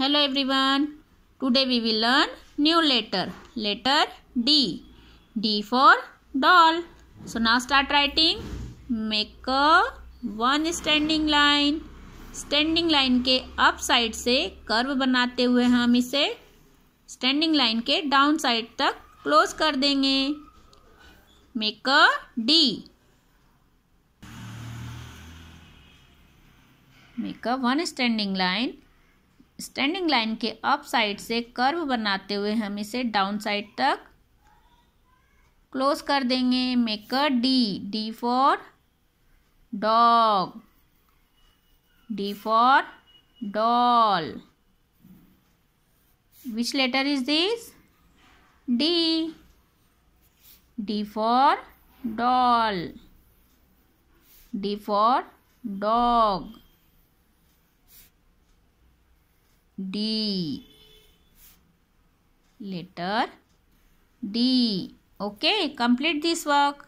Hello everyone today we will learn new letter letter D D for doll so now start writing make a one standing line standing line के up side से curve बनाते हुए हम इसे standing line के down side तक close कर देंगे make a D make a one standing line standing line के अप साइड से कर्व बनाते हुए हम इसे डाउन साइड तक क्लोज कर देंगे make a D D for dog D for doll which letter is this d d for doll d for dog D. Letter D. Okay, complete this work.